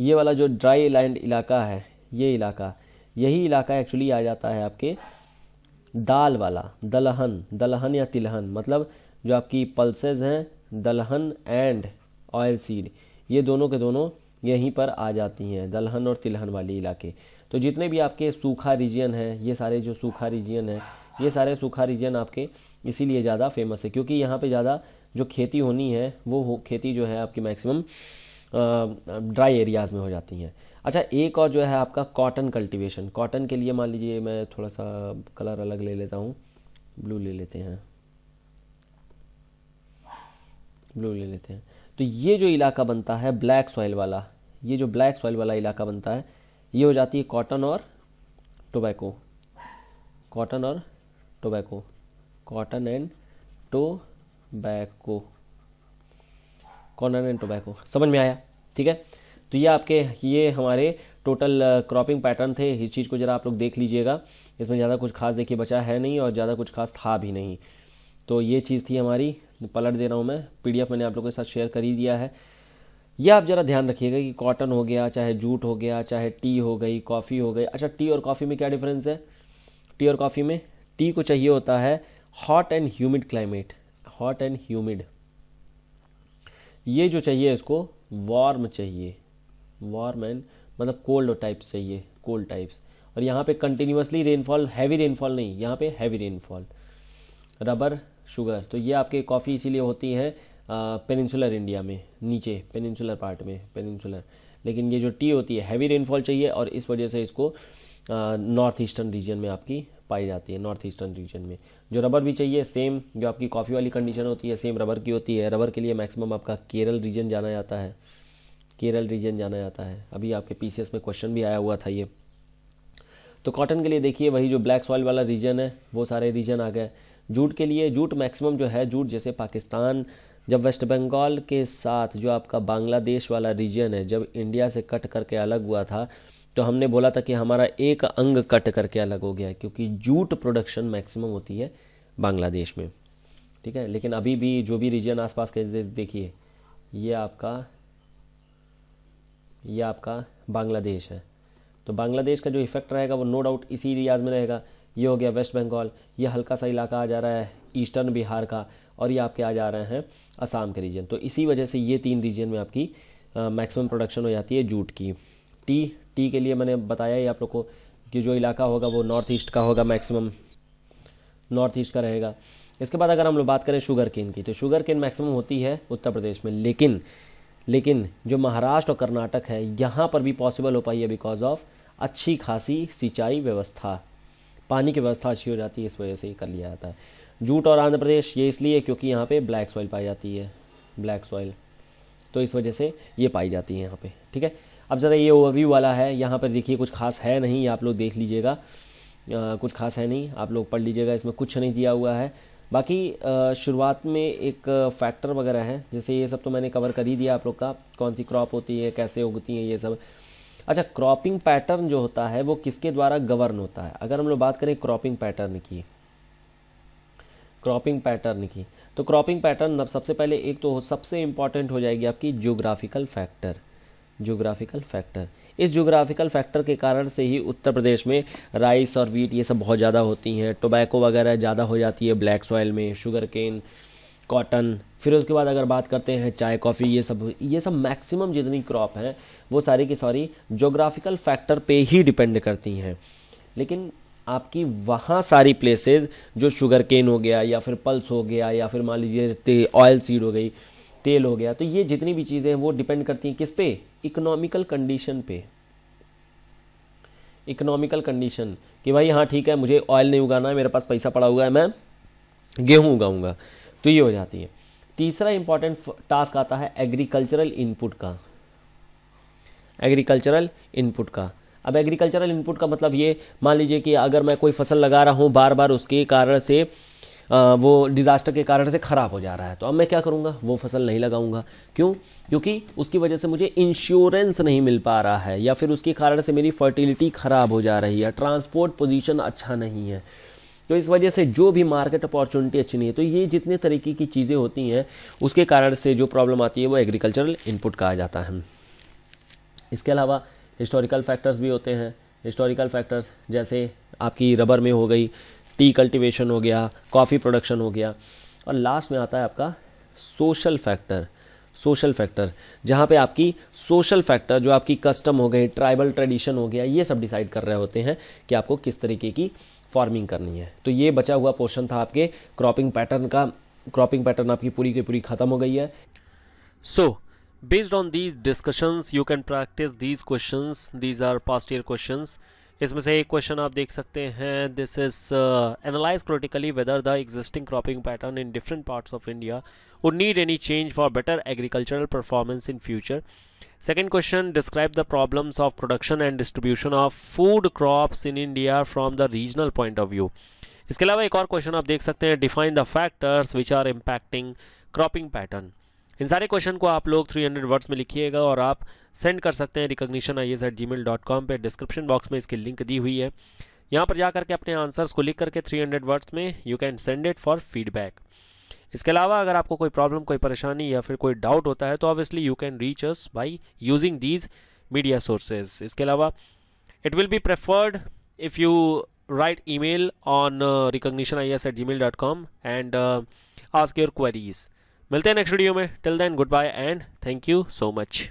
ये वाला जो ड्राई लैंड इलाका है ये इलाका यही इलाका एक्चुअली आ जाता है आपके दाल वाला दलहन दलहन या तिलहन मतलब जो आपकी पल्सेज हैं दलहन एंड ऑयल सीड ये दोनों के दोनों यहीं पर आ जाती हैं दलहन और तिलहन वाले इलाके तो जितने भी आपके सूखा रीजन है ये सारे जो सूखा रीजन है ये सारे सूखा रीजन आपके इसीलिए ज़्यादा फेमस है क्योंकि यहाँ पे ज़्यादा जो खेती होनी है वो हो, खेती जो है आपकी मैक्सिमम ड्राई एरियाज़ में हो जाती हैं अच्छा एक और जो है आपका कॉटन कल्टीवेशन कॉटन के लिए मान लीजिए मैं थोड़ा सा कलर अलग ले लेता हूँ ब्लू ले लेते हैं ब्लू ले लेते हैं तो ये जो इलाका बनता है ब्लैक सॉइल वाला ये जो ब्लैक सॉइल वाला इलाका बनता है ये हो जाती है कॉटन और टोबैको कॉटन और tobacco cotton and tobacco cotton and tobacco समझ में आया ठीक है तो ये आपके ये हमारे टोटल क्रॉपिंग पैटर्न थे इस चीज़ को ज़रा आप लोग देख लीजिएगा इसमें ज़्यादा कुछ खास देखिए बचा है नहीं और ज़्यादा कुछ खास था भी नहीं तो ये चीज़ थी हमारी पलट दे रहा हूँ मैं पी मैंने आप लोगों के साथ शेयर कर ही दिया है यह आप ज़रा ध्यान रखिएगा कि कॉटन हो गया चाहे जूट हो गया चाहे टी हो गई कॉफ़ी हो गई अच्छा टी और कॉफ़ी में क्या डिफरेंस है टी और कॉफ़ी में टी को चाहिए होता है hot and humid climate hot and humid ये जो चाहिए इसको वार्म चाहिए वार्म एंड मतलब कोल्ड टाइप्स चाहिए कोल्ड टाइप्स और यहाँ पे कंटिन्यूसली रेनफॉल हैवी रेनफॉल नहीं यहाँ पे हैवी रेनफॉल रबर शुगर तो ये आपके कॉफ़ी इसीलिए होती है पेनिनसुलर इंडिया में नीचे पेनिनसुलर पार्ट में पेनिनसुलर लेकिन ये जो टी होती है हैवी रेनफॉल चाहिए और इस वजह से इसको नॉर्थ ईस्टर्न रीजन में आपकी पाई जाती है नॉर्थ ईस्टर्न रीजन में जो रबर भी चाहिए सेम जो आपकी कॉफ़ी वाली कंडीशन होती है सेम रबर की होती है रबर के लिए मैक्सिमम आपका केरल रीजन जाना जाता है केरल रीजन जाना जाता है अभी आपके पी में क्वेश्चन भी आया हुआ था ये तो कॉटन के लिए देखिए वही जो ब्लैक सॉइल वाला रीजन है वो सारे रीजन आ गए जूट के लिए जूट मैक्सिमम जो है जूट जैसे पाकिस्तान जब वेस्ट बंगाल के साथ जो आपका बांग्लादेश वाला रीजन है जब इंडिया से कट करके अलग हुआ था तो हमने बोला था कि हमारा एक अंग कट करके अलग हो गया है क्योंकि जूट प्रोडक्शन मैक्सिमम होती है बांग्लादेश में ठीक है लेकिन अभी भी जो भी रीजन आसपास के देखिए ये आपका ये आपका बांग्लादेश है तो बांग्लादेश का जो इफेक्ट रहेगा वो नो डाउट इसी रियाज में रहेगा ये हो गया वेस्ट बंगाल ये हल्का सा इलाका आ जा रहा है ईस्टर्न बिहार का और ये आपके आ जा रहे हैं असम के रीजन तो इसी वजह से ये तीन रीजन में आपकी मैक्सिमम प्रोडक्शन हो जाती है जूट की टी टी के लिए मैंने बताया ही आप लोग को कि जो इलाका होगा वो नॉर्थ ईस्ट का होगा मैक्सिमम नॉर्थ ईस्ट का रहेगा इसके बाद अगर हम लोग बात करें शुगर केन की तो शुगर केन मैक्सिमम होती है उत्तर प्रदेश में लेकिन लेकिन जो महाराष्ट्र और कर्नाटक है यहाँ पर भी पॉसिबल हो पाई है बिकॉज ऑफ अच्छी खासी सिंचाई व्यवस्था पानी की व्यवस्था अच्छी हो जाती है इस वजह से ये कर लिया जाता है जूट और आंध्र प्रदेश ये इसलिए क्योंकि यहाँ पे ब्लैक सॉइल पाई जाती है ब्लैक सॉइल तो इस वजह से ये पाई जाती है यहाँ पे ठीक है अब ज़रा ये ओवरव्यू वाला है यहाँ पर देखिए कुछ खास है नहीं आप लोग देख लीजिएगा कुछ खास है नहीं आप लोग पढ़ लीजिएगा इसमें कुछ नहीं दिया हुआ है बाकी शुरुआत में एक फैक्टर वगैरह है जैसे ये सब तो मैंने कवर कर ही दिया आप लोग का कौन सी क्रॉप होती है कैसे उगती है ये सब अच्छा क्रॉपिंग पैटर्न जो होता है वो किसके द्वारा गवर्न होता है अगर हम लोग बात करें क्रॉपिंग पैटर्न की क्रॉपिंग पैटर्न की तो क्रॉपिंग पैटर्न सबसे पहले एक तो सबसे इंपॉर्टेंट हो जाएगी आपकी ज्योग्राफिकल फैक्टर ज्योग्राफिकल फैक्टर इस ज्योग्राफिकल फैक्टर के कारण से ही उत्तर प्रदेश में राइस और वीट ये सब बहुत ज़्यादा होती हैं टोबैको वगैरह ज़्यादा हो जाती है ब्लैक सॉयल में शुगर केन कॉटन फिर उसके बाद अगर बात करते हैं चाय कॉफ़ी ये सब ये सब मैक्सिमम जितनी क्रॉप हैं वो सारी की सॉरी जोग्राफिकल फैक्टर पे ही डिपेंड करती हैं लेकिन आपकी वहाँ सारी प्लेसेस जो शुगर केन हो गया या फिर पल्स हो गया या फिर मान लीजिए ऑयल सीड हो गई तेल हो गया तो ये जितनी भी चीज़ें हैं वो डिपेंड करती हैं किस पे इकोनॉमिकल कंडीशन पे इकोनॉमिकल कंडीशन कि भाई हाँ ठीक है मुझे ऑयल नहीं उगाना है मेरे पास पैसा पड़ा हुआ है मैं गेहूँ उगाऊंगा तो ये हो जाती है तीसरा इंपॉर्टेंट टास्क आता है एग्रीकल्चरल इनपुट का एग्रीकल्चरल इनपुट का अब एग्रीकल्चरल इनपुट का मतलब ये मान लीजिए कि अगर मैं कोई फसल लगा रहा हूँ बार बार उसके कारण से आ, वो डिज़ास्टर के कारण से ख़राब हो जा रहा है तो अब मैं क्या करूँगा वो फसल नहीं लगाऊंगा क्यों क्योंकि उसकी वजह से मुझे इंश्योरेंस नहीं मिल पा रहा है या फिर उसके कारण से मेरी फर्टिलिटी ख़राब हो जा रही है ट्रांसपोर्ट पोजीशन अच्छा नहीं है तो इस वजह से जो भी मार्केट अपॉर्चुनिटी अच्छी नहीं है तो ये जितने तरीके की चीज़ें होती हैं उसके कारण से जो प्रॉब्लम आती है वो एग्रीकल्चरल इनपुट कहा जाता है इसके अलावा हिस्टोरिकल फैक्टर्स भी होते हैं हिस्टोरिकल फैक्टर्स जैसे आपकी रबर में हो गई टी कल्टीवेशन हो गया कॉफ़ी प्रोडक्शन हो गया और लास्ट में आता है आपका सोशल फैक्टर सोशल फैक्टर जहाँ पे आपकी सोशल फैक्टर जो आपकी कस्टम हो गई ट्राइबल ट्रेडिशन हो गया ये सब डिसाइड कर रहे होते हैं कि आपको किस तरीके की फार्मिंग करनी है तो ये बचा हुआ पोर्शन था आपके क्रॉपिंग पैटर्न का क्रॉपिंग पैटर्न आपकी पूरी की पूरी ख़त्म हो गई है so so, based on these discussions you can practice these question these are past year question इसमें से एक क्वेश्चन आप देख सकते हैं this is analyze critically whether the existing cropping pattern in different parts of India would need any change for better agricultural performance in future second question describe the problems of production and distribution of food crops in India from the regional point of view इसके अलावा एक और question आप देख सकते हैं define the factors which are impacting cropping pattern इन सारे क्वेश्चन को आप लोग 300 वर्ड्स में लिखिएगा और आप सेंड कर सकते हैं recognition I S at ji mail dot com पर डिस्क्रिप्शन बॉक्स में इसकी लिंक दी हुई है यहाँ पर जा करके अपने आंसर्स को लिख करके 300 वर्ड्स में you can send it for feedback इसके अलावा अगर आपको कोई प्रॉब्लम कोई परेशानी या फिर कोई डाउट होता है तो obviously you can reach us by using these media sources इसके अलावा it will be preferred if you write email on recognition I S at ji mail dot com and ask your queries मिलते हैं next video में till then goodbye and thank you so much